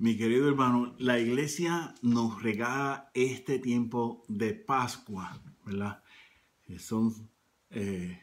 Mi querido hermano, la iglesia nos regala este tiempo de Pascua, ¿verdad? son eh,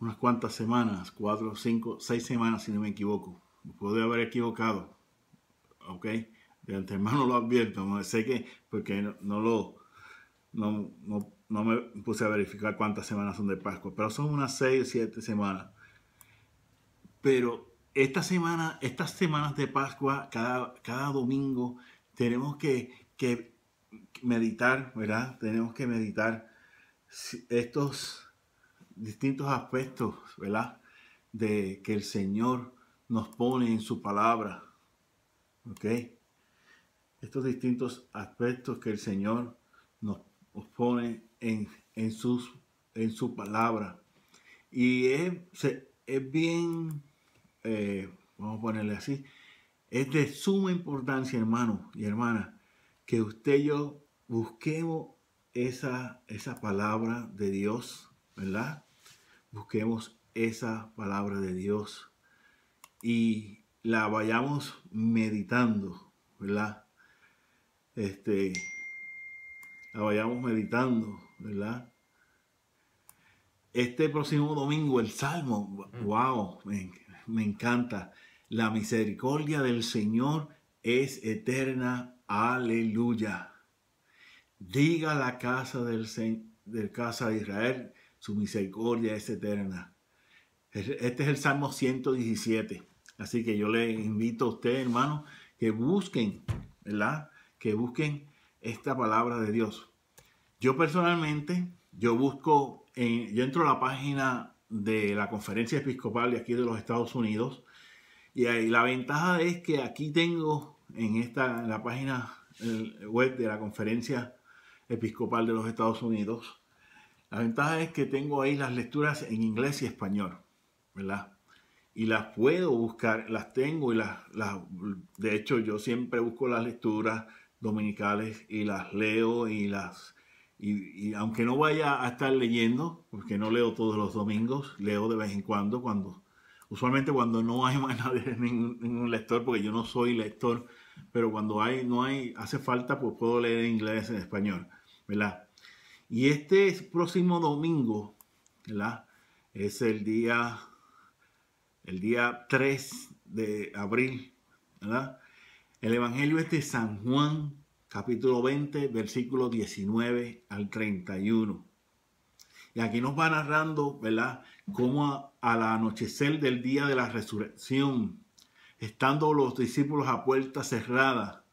unas cuantas semanas, cuatro, cinco, seis semanas, si no me equivoco. Me puedo haber equivocado, ¿ok? De antemano lo advierto, no sé qué porque no, lo, no, no, me puse a verificar cuántas semanas son de Pascua, pero son unas seis o siete semanas. Pero esta semana, estas semanas de Pascua, cada, cada domingo, tenemos que, meditar, ¿verdad? Tenemos que meditar estos distintos aspectos, ¿verdad? De que el Señor nos pone en su palabra, ¿ok? Estos distintos aspectos que el Señor nos, pone en, sus, en su palabra. Y es, es bien eh, vamos a ponerle así, es de suma importancia, hermano y hermana, que usted y yo busquemos esa, esa palabra de Dios, ¿verdad? Busquemos esa palabra de Dios y la vayamos meditando, ¿verdad? Este, la vayamos meditando, ¿verdad? Este próximo domingo, el Salmo, mm. wow, me, encanta. La misericordia del Señor es eterna. Aleluya. Diga la casa del, del casa de Israel, su misericordia es eterna. Este es el Salmo 117. Así que yo le invito a usted, hermano, que busquen, ¿verdad? Que busquen esta palabra de Dios. Yo personalmente, yo busco yo entro a la página de la conferencia episcopal de aquí de los Estados Unidos y ahí la ventaja es que aquí tengo en esta la página web de la conferencia episcopal de los Estados Unidos la ventaja es que tengo ahí las lecturas en inglés y español verdad y las puedo buscar las tengo y las, las de hecho yo siempre busco las lecturas dominicales y las leo y las y, aunque no vaya a estar leyendo, porque no leo todos los domingos, leo de vez en cuando, cuando usualmente cuando no hay más nadie, ningún, lector, porque yo no soy lector, pero cuando hay, no hay, hace falta, pues puedo leer en inglés, en español, ¿verdad? Y este próximo domingo, ¿verdad? Es el día, el día 3 de abril, ¿verdad? El Evangelio es de San Juan capítulo 20, versículo 19 al 31. Y aquí nos va narrando, ¿verdad?, cómo al anochecer del día de la resurrección, estando los discípulos a puerta cerrada,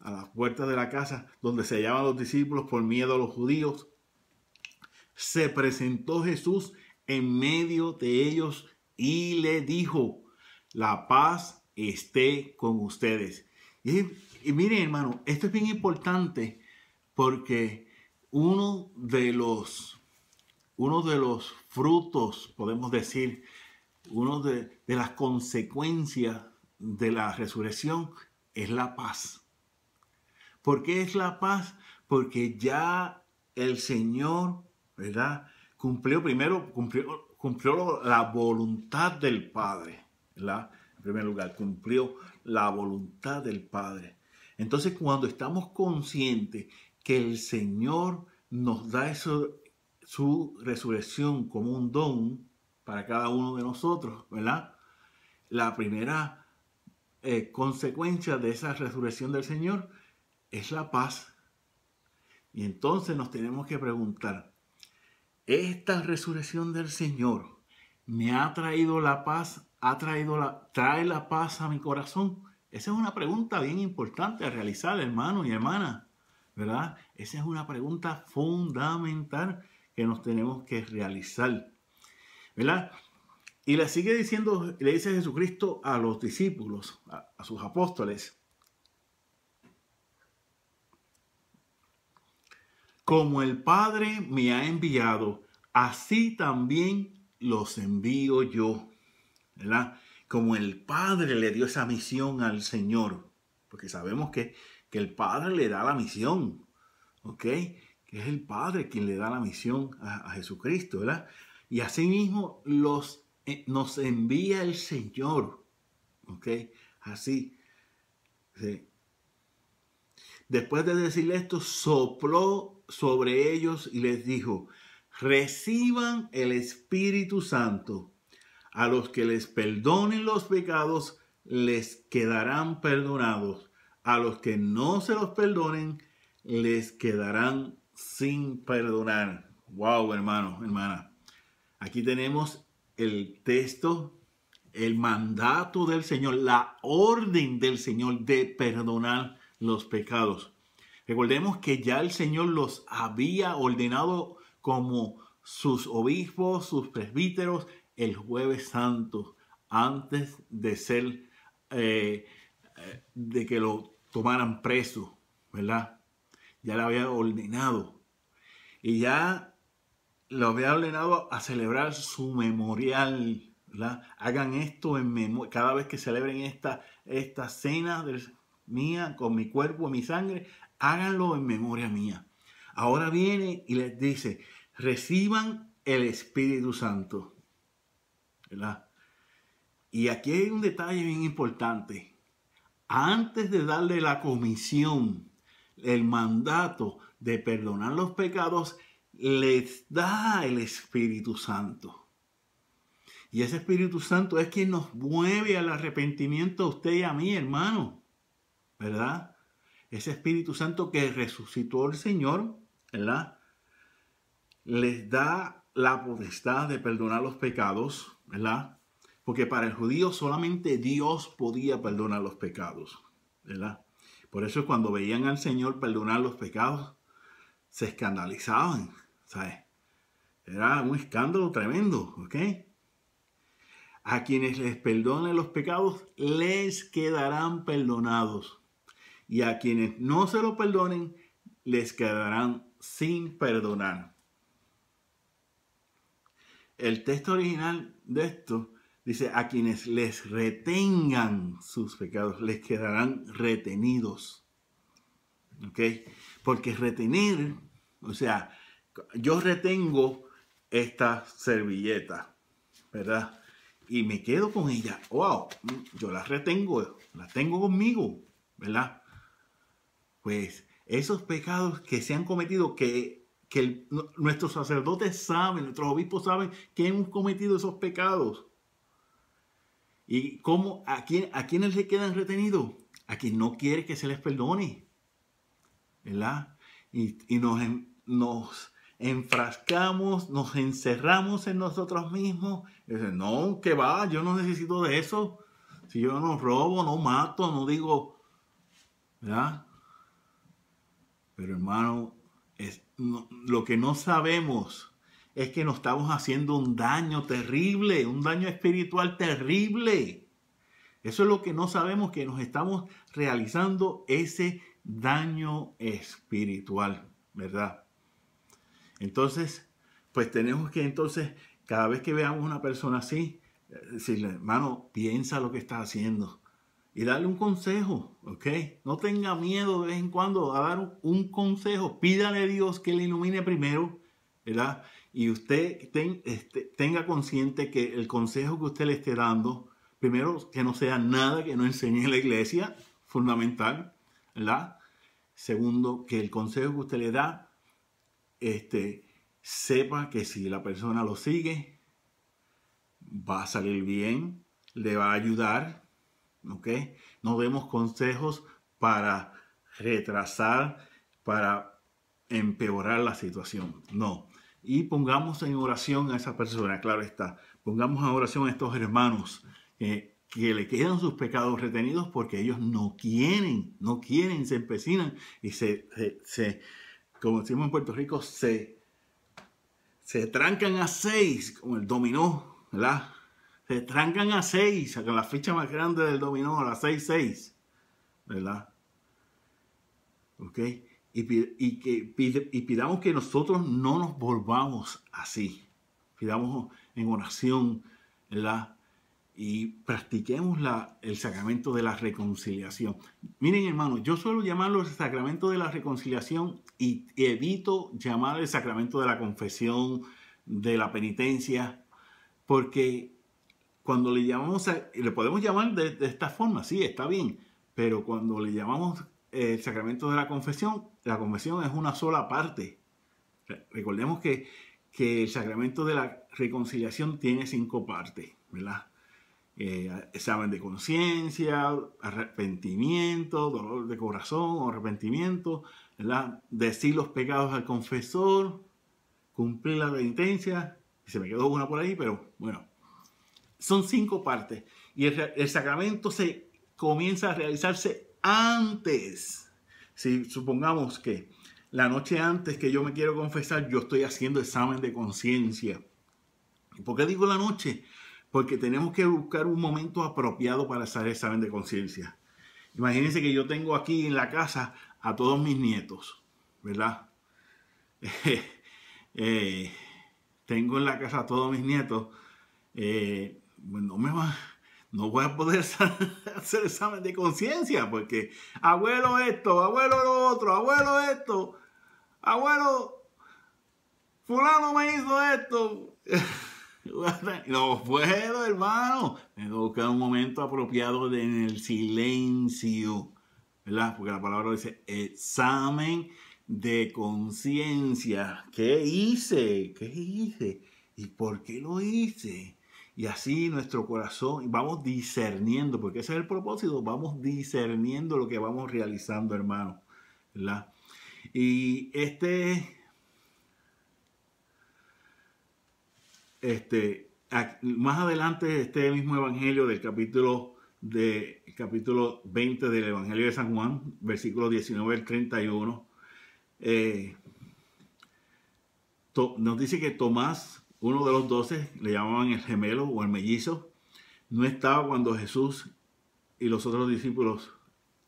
a las puertas de la casa donde se hallaban los discípulos por miedo a los judíos, se presentó Jesús en medio de ellos y le dijo, la paz esté con ustedes. Y y miren, hermano, esto es bien importante porque uno de los, uno de los frutos, podemos decir, uno de, las consecuencias de la resurrección es la paz. ¿Por qué es la paz? Porque ya el Señor, ¿verdad? Cumplió primero, cumplió, cumplió la voluntad del Padre, ¿verdad? En primer lugar, cumplió la voluntad del Padre. Entonces cuando estamos conscientes que el Señor nos da su resurrección como un don para cada uno de nosotros, ¿verdad? La primera eh, consecuencia de esa resurrección del Señor es la paz. Y entonces nos tenemos que preguntar, ¿esta resurrección del Señor me ha traído la paz? ¿Ha traído la, trae la paz a mi corazón? Esa es una pregunta bien importante a realizar, hermano y hermana, ¿verdad? Esa es una pregunta fundamental que nos tenemos que realizar, ¿verdad? Y le sigue diciendo, le dice Jesucristo a los discípulos, a, a sus apóstoles, como el Padre me ha enviado, así también los envío yo, ¿verdad? como el Padre le dio esa misión al Señor, porque sabemos que, el Padre le da la misión, ¿ok? Que es el Padre quien le da la misión a, Jesucristo, ¿verdad? Y asimismo los, eh, nos envía el Señor, ¿ok? Así. Después de decirle esto, sopló sobre ellos y les dijo, reciban el Espíritu Santo a los que les perdonen los pecados, les quedarán perdonados. A los que no se los perdonen, les quedarán sin perdonar. Wow, hermano, hermana. Aquí tenemos el texto, el mandato del Señor, la orden del Señor de perdonar los pecados. Recordemos que ya el Señor los había ordenado como sus obispos, sus presbíteros el jueves santo antes de ser, eh, eh, de que lo tomaran preso, ¿verdad? Ya lo había ordenado. Y ya lo había ordenado a celebrar su memorial. ¿verdad? Hagan esto en memoria. Cada vez que celebren esta, esta cena mía con mi cuerpo y mi sangre, háganlo en memoria mía. Ahora viene y les dice, reciban el Espíritu Santo. ¿verdad? Y aquí hay un detalle bien importante. Antes de darle la comisión, el mandato de perdonar los pecados, les da el Espíritu Santo. Y ese Espíritu Santo es quien nos mueve al arrepentimiento a usted y a mí, hermano. ¿Verdad? Ese Espíritu Santo que resucitó el Señor, ¿verdad? Les da la potestad de perdonar los pecados ¿verdad? Porque para el judío solamente Dios podía perdonar los pecados, ¿verdad? Por eso cuando veían al Señor perdonar los pecados, se escandalizaban, ¿sabes? Era un escándalo tremendo, ¿ok? A quienes les perdonen los pecados, les quedarán perdonados. Y a quienes no se lo perdonen, les quedarán sin perdonar. El texto original de esto dice, a quienes les retengan sus pecados, les quedarán retenidos. ¿Ok? Porque retener, o sea, yo retengo esta servilleta, ¿verdad? Y me quedo con ella. ¡Wow! Yo la retengo, la tengo conmigo, ¿verdad? Pues esos pecados que se han cometido, que que nuestros sacerdotes saben, nuestros obispos saben que hemos cometido esos pecados. ¿Y cómo, a, quién, a quiénes se quedan retenidos? A quien no quiere que se les perdone. ¿Verdad? Y, nos, enfrascamos, nos encerramos en nosotros mismos. no, que va, yo no necesito de eso. Si yo no robo, no mato, no digo, ¿verdad? Pero hermano, lo que no sabemos es que nos estamos haciendo un daño terrible, un daño espiritual terrible. Eso es lo que no sabemos, que nos estamos realizando ese daño espiritual, ¿verdad? Entonces, pues tenemos que entonces, cada vez que veamos una persona así, eh, decirle, hermano, piensa lo que está haciendo y darle un consejo, ¿ok? No tenga miedo de vez en cuando a dar un consejo. Pídale a Dios que le ilumine primero, ¿verdad? Y usted este, tenga consciente que el consejo que usted le esté dando, primero, que no sea nada que no enseñe la iglesia, fundamental, ¿verdad? Segundo, que el consejo que usted le da, este, sepa que si la persona lo sigue, va a salir bien, le va a ayudar, no demos consejos para retrasar, para empeorar la situación, no. Y pongamos en oración a esa persona, claro está, pongamos en oración a estos hermanos eh, que le quedan sus pecados retenidos porque ellos no quieren, no quieren, se empecinan y se, se, como decimos en Puerto Rico, se, se trancan a seis con el dominó, ¿verdad? se trancan a 6, con la ficha más grande del dominó, la 6-6, ¿verdad? ¿Ok? Y, y, pidamos que nosotros no nos volvamos así. Pidamos en oración, ¿verdad? Y practiquemos la, el sacramento de la reconciliación. Miren, hermanos, yo suelo llamarlo el sacramento de la reconciliación y evito llamar el sacramento de la confesión, de la penitencia, porque cuando le llamamos, le podemos llamar de, esta forma, sí, está bien, pero cuando le llamamos eh, el sacramento de la confesión, la confesión es una sola parte. Recordemos que, que el sacramento de la reconciliación tiene cinco partes, ¿verdad? Eh, examen de conciencia, arrepentimiento, dolor de corazón o arrepentimiento, ¿verdad? decir los pecados al confesor, cumplir la penitencia, y se me quedó una por ahí, pero bueno, son cinco partes. Y el, sacramento se comienza a realizarse antes. Si supongamos que la noche antes que yo me quiero confesar, yo estoy haciendo examen de conciencia. ¿Por qué digo la noche? Porque tenemos que buscar un momento apropiado para hacer examen de conciencia. Imagínense que yo tengo aquí en la casa a todos mis nietos, ¿verdad? Eh, tengo en la casa a todos mis nietos. Eh, pues, no me va, no voy a poder hacer examen de conciencia porque abuelo esto, abuelo lo otro, abuelo esto, abuelo, fulano me hizo esto. No puedo, hermano. me toca un momento apropiado en el silencio, ¿verdad? Porque la palabra dice examen de conciencia. ¿Qué hice? ¿Qué hice? ¿Y por qué lo hice? Y así nuestro corazón, vamos discerniendo, porque ese es el propósito, vamos discerniendo lo que vamos realizando, hermano. ¿verdad? Y este, este, más adelante este mismo evangelio del capítulo capítulo 20 del evangelio de San Juan, versículo 19 al 31, eh, nos dice que Tomás uno de los doce, le llamaban el gemelo o el mellizo, no estaba cuando Jesús y los otros discípulos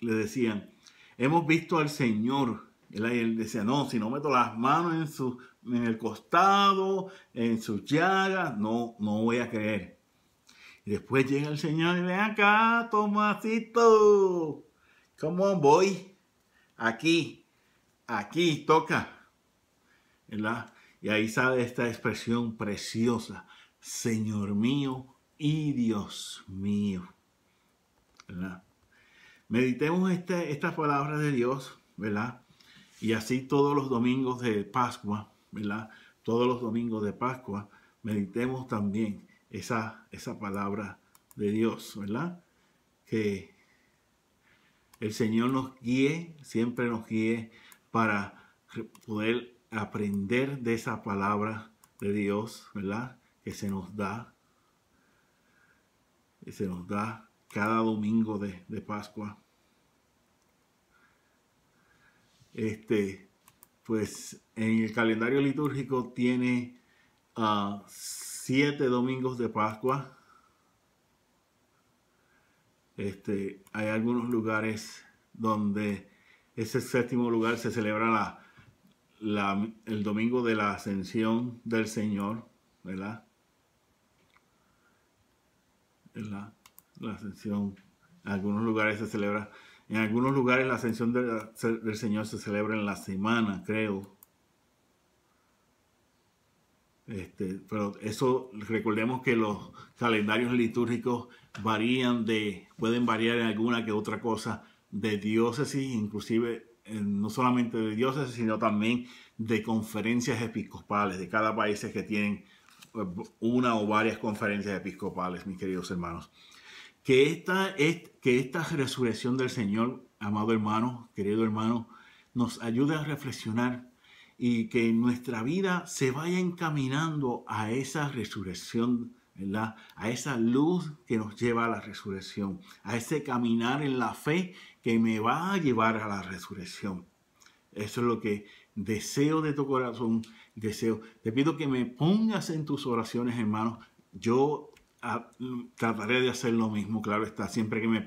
le decían, hemos visto al Señor. Él, él decía, no, si no meto las manos en, su, en el costado, en sus llagas, no, no voy a creer. Y después llega el Señor y ve acá, Tomasito, ¿cómo voy? Aquí, aquí, toca. ¿Verdad? Y ahí sale esta expresión preciosa, Señor mío y Dios mío. Meditemos este, esta palabra de Dios, ¿verdad? Y así todos los domingos de Pascua, ¿verdad? Todos los domingos de Pascua, meditemos también esa, esa palabra de Dios, ¿verdad? Que el Señor nos guíe, siempre nos guíe para poder aprender de esa palabra de Dios, ¿verdad? Que se nos da, que se nos da cada domingo de, de Pascua. Este, pues en el calendario litúrgico tiene ah, siete domingos de Pascua. Este, hay algunos lugares donde ese séptimo lugar se celebra la, el domingo de la ascensión del Señor, ¿verdad? ¿verdad? La ascensión, en algunos lugares se celebra, en algunos lugares la ascensión del Señor se celebra en la semana, creo. Este, pero eso, recordemos que los calendarios litúrgicos varían de, pueden variar en alguna que otra cosa, de diócesis, inclusive eh, no solamente de dioses, sino también de conferencias episcopales, de cada país que tienen eh, una o varias conferencias episcopales, mis queridos hermanos. Que esta, que esta resurrección del Señor, amado hermano, querido hermano, nos ayude a reflexionar y que nuestra vida se vaya encaminando a esa resurrección a esa luz que nos lleva a la resurrección, a ese caminar en la fe que me va a llevar a la resurrección. Eso es lo que deseo de tu corazón, deseo. Te pido que me pongas en tus oraciones, hermanos. Yo ah, trataré de hacer lo mismo, claro está, siempre que me